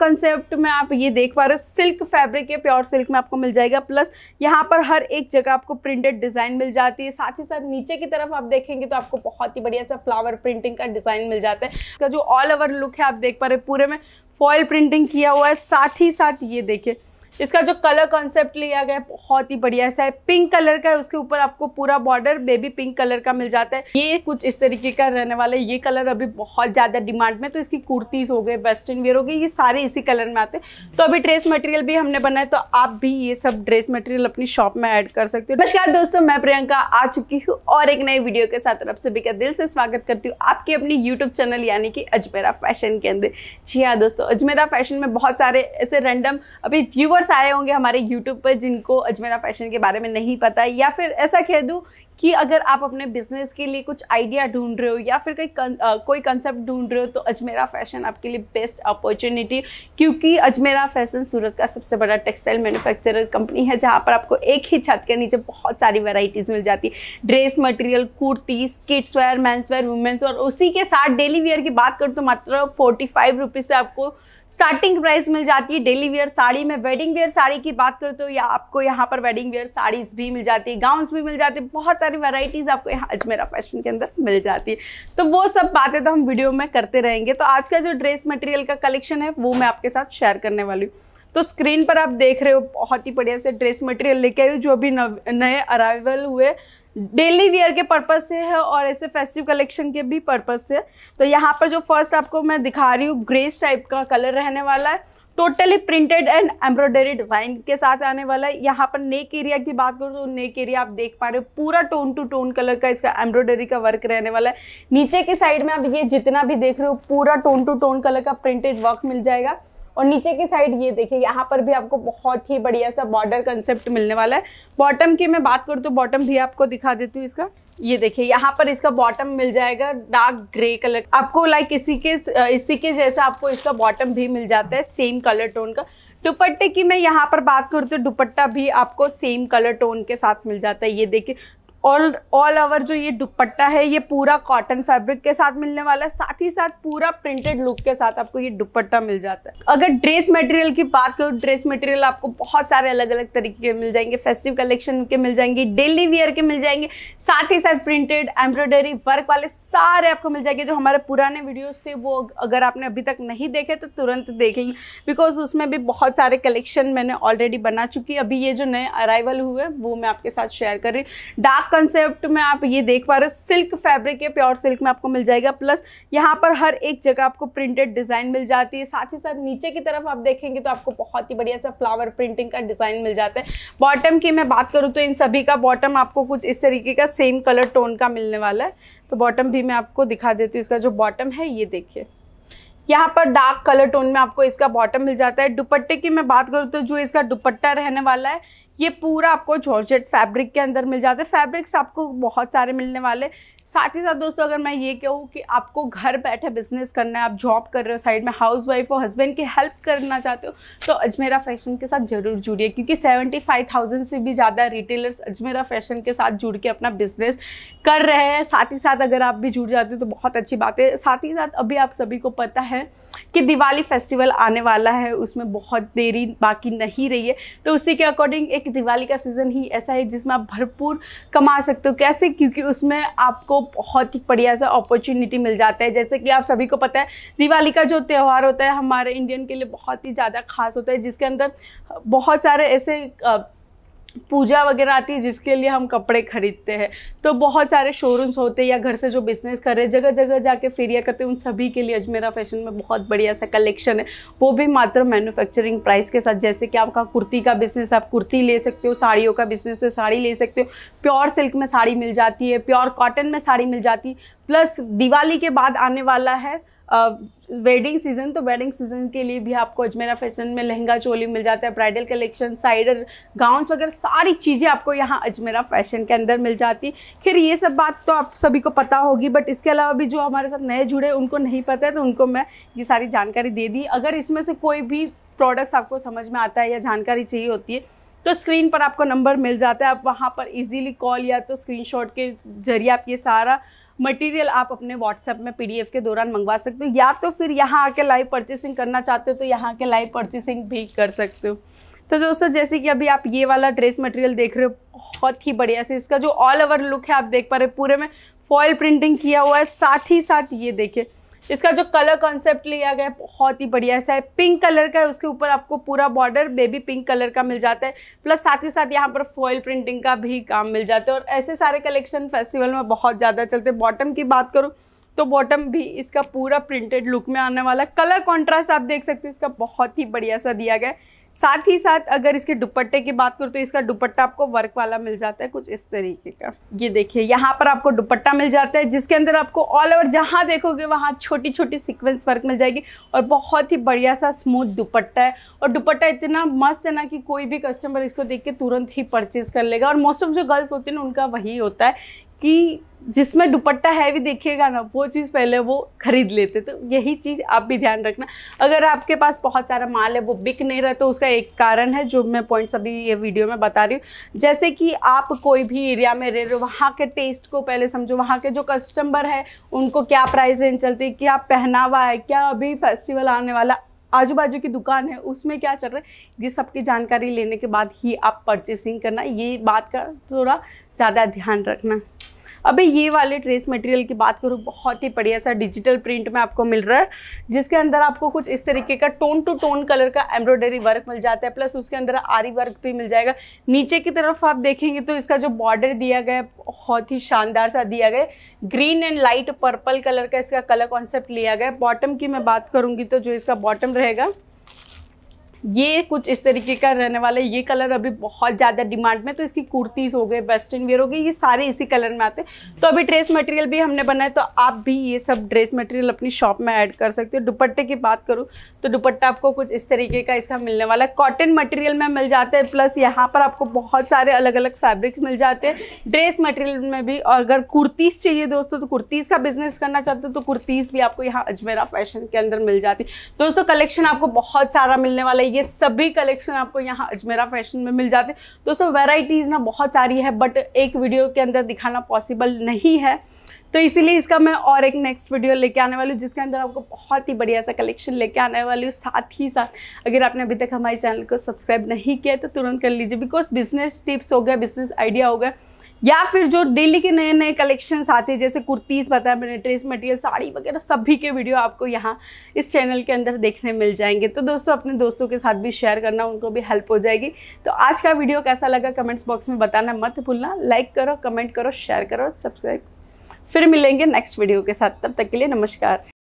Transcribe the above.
concept में आप ये देख पा रहे हो सिल्क फैब्रिक है प्योर सिल्क में आपको मिल जाएगा प्लस यहाँ पर हर एक जगह आपको प्रिंटेड डिज़ाइन मिल जाती है साथ ही साथ नीचे की तरफ आप देखेंगे तो आपको बहुत ही बढ़िया सा फ्लावर प्रिंटिंग का डिज़ाइन मिल जाता है इसका जो ऑल ओवर लुक है आप देख पा रहे पूरे में फॉयल प्रिंटिंग किया हुआ है साथ ही साथ ये देखिए इसका जो कलर कॉन्सेप्ट लिया गया बहुत ही बढ़िया सा है पिंक कलर का है उसके ऊपर आपको पूरा बॉर्डर बेबी पिंक कलर का मिल जाता है ये कुछ इस तरीके का रहने वाला है ये कलर अभी बहुत ज़्यादा डिमांड में तो इसकी कुर्तीज़ हो गए वेस्टर्न वेयर हो गए ये सारे इसी कलर में आते हैं तो अभी ड्रेस मटेरियल भी हमने बनाया तो आप भी ये सब ड्रेस मटेरियल अपनी शॉप में ऐड कर सकते हो नमस्कार दोस्तों मैं प्रियंका आ चुकी हूँ और एक नई वीडियो के साथ आप सभी का दिल से स्वागत करती हूँ आपके अपनी यूट्यूब चैनल यानी कि अजमेरा फैशन के अंदर जी हाँ दोस्तों अजमेरा फैशन में बहुत सारे ऐसे रैंडम अभी व्यूवर्स व्यूअर्स आए होंगे हमारे यूट्यूब पर जिनको अजमेरा फैशन के बारे में नहीं पता या फिर ऐसा कह दूँ कि अगर आप अपने बिजनेस के लिए कुछ आइडिया ढूंढ रहे हो या फिर कोई कन, आ, कोई कंसेप्ट ढूंढ रहे हो तो अजमेरा फैशन आपके लिए बेस्ट अपॉर्चुनिटी क्योंकि अजमेरा फैशन सूरत का सबसे बड़ा टेक्सटाइल मैन्युफैक्चरर कंपनी है जहाँ पर आपको एक ही छत के नीचे बहुत सारी वेराइटीज़ मिल जाती है dress material kurtis kids wear men's wear women's और उसी के साथ डेली वेयर की बात करूँ तो मात्र फोर्टी फाइव रुपीज़ से आपको स्टार्टिंग प्राइस मिल जाती है डेली वेयर साड़ी में वेडिंग वेयर साड़ी की बात करूँ तो या आपको यहाँ पर वेडिंग वेयर साड़ीज़ भी मिल जाती है गाउन्स भी मिल जाते हैं बहुत सारी वैरायटीज़ आपको यहाँ अजमेरा फैशन के अंदर मिल जाती है तो वो सब बातें तो हम वीडियो में करते रहेंगे तो आज का जो ड्रेस मटेरियल का कलेक्शन है वो मैं आपके साथ शेयर करने वाली हूँ तो स्क्रीन पर आप देख रहे हो बहुत ही बढ़िया से ड्रेस मटेरियल लेके आई हो जो अभी नए अराइवल हुए डेली वियर के पर्पज़ से है और ऐसे फेस्टिव कलेक्शन के भी पर्पज़ से है तो यहाँ पर जो फर्स्ट आपको मैं दिखा रही हूँ ग्रेस टाइप का कलर रहने वाला है totally printed and embroidery design के साथ आने वाला है यहाँ पर नेक एरिया की बात करूँ तो नेक एरिया आप देख पा रहे हो पूरा टोन टू टोन कलर का इसका एम्ब्रॉयडरी का वर्क रहने वाला है नीचे की साइड में आप ये जितना भी देख रहे हो पूरा टोन टू टोन कलर का प्रिंटेड वर्क मिल जाएगा और नीचे की साइड ये देखिए यहाँ पर भी आपको बहुत ही बढ़िया सा बॉर्डर कंसेप्ट मिलने वाला है बॉटम की मैं बात करूँ तो बॉटम भी आपको दिखा देती हूँ इसका ये देखिए यहाँ पर इसका बॉटम मिल जाएगा डार्क ग्रे कलर आपको लाइक इसी के इसी के जैसा आपको इसका बॉटम भी मिल जाता है सेम कलर टोन का दुपट्टे की मैं यहाँ पर बात करूँ तो दुपट्टा भी आपको सेम कलर टोन के साथ मिल जाता है ये देखिए ऑल ऑल ओवर जो ये दुपट्टा है ये पूरा कॉटन फैब्रिक के साथ मिलने वाला है साथ ही साथ पूरा प्रिंटेड लुक के साथ आपको ये दुपट्टा मिल जाता है अगर ड्रेस मटेरियल की बात करो ड्रेस मटेरियल आपको बहुत सारे अलग अलग तरीके के मिल जाएंगे फेस्टिव कलेक्शन के मिल जाएंगे डेली वियर के मिल जाएंगे साथ ही साथ प्रिंटेड एम्ब्रॉयडरी वर्क वाले सारे आपको मिल जाएंगे जो हमारे पुराने वीडियोज़ थे वो अगर आपने अभी तक नहीं देखे तो तुरंत देख लें बिकॉज उसमें भी बहुत सारे कलेक्शन मैंने ऑलरेडी बना चुकी अभी ये जो नए अराइवल हुए वो मैं आपके साथ शेयर कर रही डार्क कंसेप्ट में आप ये देख पा रहे हो सिल्क फैब्रिक है प्योर सिल्क में आपको मिल जाएगा प्लस यहाँ पर हर एक जगह आपको प्रिंटेड डिज़ाइन मिल जाती है साथ ही साथ नीचे की तरफ आप देखेंगे तो आपको बहुत ही बढ़िया सा फ्लावर प्रिंटिंग का डिज़ाइन मिल जाता है बॉटम की मैं बात करूँ तो इन सभी का बॉटम आपको कुछ इस तरीके का सेम कलर टोन का मिलने वाला है तो बॉटम भी मैं आपको दिखा देती हूँ इसका जो बॉटम है ये देखिए यहाँ पर डार्क कलर टोन में आपको इसका बॉटम मिल जाता है दुपट्टे की मैं बात करूँ तो जो इसका दुपट्टा रहने वाला है ये पूरा आपको जॉर्जेट फैब्रिक के अंदर मिल जाता है फैब्रिक्स आपको बहुत सारे मिलने वाले साथ ही साथ दोस्तों अगर मैं ये कहूँ कि आपको घर बैठे बिजनेस करना है आप जॉब कर रहे हो साइड में हाउस वाइफ हो हस्बैंड की हेल्प करना चाहते हो तो अजमेरा फैशन के साथ ज़रूर जुड़िए क्योंकि सेवेंटी फाइव थाउजेंड से भी ज़्यादा रिटेलर्स अजमेरा फैशन के साथ जुड़ के अपना बिजनेस कर रहे हैं साथ ही साथ अगर आप भी जुड़ जाते हो तो बहुत अच्छी बात है साथ ही साथ अभी आप सभी को पता है कि दिवाली फेस्टिवल आने वाला है उसमें बहुत देरी बाकी नहीं रही है तो उसी के अकॉर्डिंग एक कि दिवाली का सीज़न ही ऐसा है जिसमें आप भरपूर कमा सकते हो कैसे क्योंकि उसमें आपको बहुत ही बढ़िया सा अपॉर्चुनिटी मिल जाता है जैसे कि आप सभी को पता है दिवाली का जो त्यौहार होता है हमारे इंडियन के लिए बहुत ही ज़्यादा खास होता है जिसके अंदर बहुत सारे ऐसे पूजा वगैरह आती है जिसके लिए हम कपड़े खरीदते हैं तो बहुत सारे शोरूम्स होते हैं या घर से जो बिजनेस कर रहे हैं जगह जगह जाके फेरिया करते हैं उन सभी के लिए अजमेरा फैशन में बहुत बढ़िया सा कलेक्शन है वो भी मात्र मैन्युफैक्चरिंग प्राइस के साथ जैसे कि आपका कुर्ती का बिजनेस आप कुर्ती ले सकते हो साड़ियों का बिजनेस है साड़ी ले सकते हो प्योर सिल्क में साड़ी मिल जाती है प्योर कॉटन में साड़ी मिल जाती है प्लस दिवाली के बाद आने वाला है वेडिंग सीज़न तो वेडिंग सीज़न के लिए भी आपको अजमेरा फैशन में लहंगा चोली मिल जाता है ब्राइडल कलेक्शन साइडर गाउन्स वगैरह सारी चीज़ें आपको यहाँ अजमेरा फैशन के अंदर मिल जाती खैर ये सब बात तो आप सभी को पता होगी बट इसके अलावा भी जो हमारे साथ नए जुड़े उनको नहीं पता है तो उनको मैं ये सारी जानकारी दे दी अगर इसमें से कोई भी प्रोडक्ट्स आपको समझ में आता है या जानकारी चाहिए होती है तो स्क्रीन पर आपको नंबर मिल जाता है आप वहाँ पर इजीली कॉल या तो स्क्रीनशॉट के जरिए आप ये सारा मटेरियल आप अपने व्हाट्सएप में पीडीएफ के दौरान मंगवा सकते हो या तो फिर यहाँ आके लाइव परचेसिंग करना चाहते हो तो यहाँ आके लाइव परचेसिंग भी कर सकते हो तो दोस्तों जैसे कि अभी आप ये वाला ड्रेस मटेरियल देख रहे हो बहुत ही बढ़िया से इसका जो ऑल ओवर लुक है आप देख पा रहे पूरे में फॉयल प्रिंटिंग किया हुआ है साथ ही साथ ये देखें इसका जो कलर कॉन्सेप्ट लिया गया है बहुत ही बढ़िया ऐसा है पिंक कलर का है उसके ऊपर आपको पूरा बॉर्डर बेबी पिंक कलर का मिल जाता है प्लस साथ ही साथ यहाँ पर फॉइल प्रिंटिंग का भी काम मिल जाता है और ऐसे सारे कलेक्शन फेस्टिवल में बहुत ज़्यादा चलते हैं बॉटम की बात करूँ तो बॉटम भी इसका पूरा प्रिंटेड लुक में आने वाला कलर कॉन्ट्रास्ट आप देख सकते हो इसका बहुत ही बढ़िया सा दिया गया साथ ही साथ अगर इसके दुपट्टे की बात करूँ तो इसका दुपट्टा आपको वर्क वाला मिल जाता है कुछ इस तरीके का ये देखिए यहाँ पर आपको दुपट्टा मिल जाता है जिसके अंदर आपको ऑल ओवर जहाँ देखोगे वहाँ छोटी छोटी सीक्वेंस वर्क मिल जाएगी और बहुत ही बढ़िया सा स्मूथ दुपट्टा है और दुपट्टा इतना मस्त है ना कि कोई भी कस्टमर इसको देख के तुरंत ही परचेज कर लेगा और मोस्ट ऑफ जो गर्ल्स होती है ना उनका वही होता है कि जिसमें दुपट्टा है भी देखिएगा ना वो चीज़ पहले वो खरीद लेते तो यही चीज़ आप भी ध्यान रखना अगर आपके पास बहुत सारा माल है वो बिक नहीं रहा तो उसका एक कारण है जो मैं पॉइंट्स अभी ये वीडियो में बता रही हूँ जैसे कि आप कोई भी एरिया में रह रहे हो वहाँ के टेस्ट को पहले समझो वहाँ के जो कस्टमर है उनको क्या प्राइस रेंज चलती है क्या पहनावा है क्या अभी फेस्टिवल आने वाला आजू बाजू की दुकान है उसमें क्या चल रहा है ये सब की जानकारी लेने के बाद ही आप परचेसिंग करना ये बात का थोड़ा ज़्यादा ध्यान रखना अबे ये वाले ट्रेस मटेरियल की बात करूँ बहुत ही बढ़िया सा डिजिटल प्रिंट में आपको मिल रहा है जिसके अंदर आपको कुछ इस तरीके का टोन टू टोन कलर का एम्ब्रॉयडरी वर्क मिल जाता है प्लस उसके अंदर आरी वर्क भी मिल जाएगा नीचे की तरफ आप देखेंगे तो इसका जो बॉर्डर दिया गया है बहुत ही शानदार सा दिया गया green and light purple colour का इसका कलर कॉन्सेप्ट लिया गया बॉटम की मैं बात करूंगी तो जो इसका बॉटम रहेगा ये कुछ इस तरीके का रहने वाला है ये कलर अभी बहुत ज़्यादा डिमांड में तो इसकी कुर्तीज़ हो गए वेस्टर्न वेयर हो गए ये सारे इसी कलर में आते हैं तो अभी ड्रेस मटेरियल भी हमने बनाए तो आप भी ये सब ड्रेस मटेरियल अपनी शॉप में ऐड कर सकते हो दुपट्टे की बात करूँ तो दुपट्टा आपको कुछ इस तरीके का इसका मिलने वाला है कॉटन मटेरियल में मिल जाता है प्लस यहाँ पर आपको बहुत सारे अलग अलग फैब्रिक्स मिल जाते हैं ड्रेस मटेरियल में भी और अगर कुर्तीज़ चाहिए दोस्तों तो कुर्तीज़ का बिजनेस करना चाहते हो तो कुर्तीज़ भी आपको यहाँ अजमेरा फैशन के अंदर मिल जाती है दोस्तों कलेक्शन आपको बहुत सारा मिलने वाला है ये सभी कलेक्शन आपको यहाँ अजमेरा फैशन में मिल जाते हैं दोस्तों वेराइटीज़ ना बहुत सारी है बट एक वीडियो के अंदर दिखाना पॉसिबल नहीं है तो इसीलिए इसका मैं और एक नेक्स्ट वीडियो लेके आने वाली हूँ जिसके अंदर आपको बहुत ही बढ़िया सा कलेक्शन लेके आने वाली हूँ साथ ही साथ अगर आपने अभी तक हमारे चैनल को सब्सक्राइब नहीं किया तो तुरंत कर लीजिए बिकॉज बिजनेस टिप्स हो गया बिजनेस आइडिया हो गया या फिर जो डेली के नए नए कलेक्शंस आते हैं जैसे कुर्तीज़ पता है ड्रेस मटेरियल साड़ी वगैरह सभी के वीडियो आपको यहाँ इस चैनल के अंदर देखने मिल जाएंगे तो दोस्तों अपने दोस्तों के साथ भी शेयर करना उनको भी हेल्प हो जाएगी तो आज का वीडियो कैसा लगा कमेंट्स बॉक्स में बताना मत भूलना लाइक करो कमेंट करो शेयर करो सब्सक्राइब फिर मिलेंगे नेक्स्ट वीडियो के साथ तब तक के लिए नमस्कार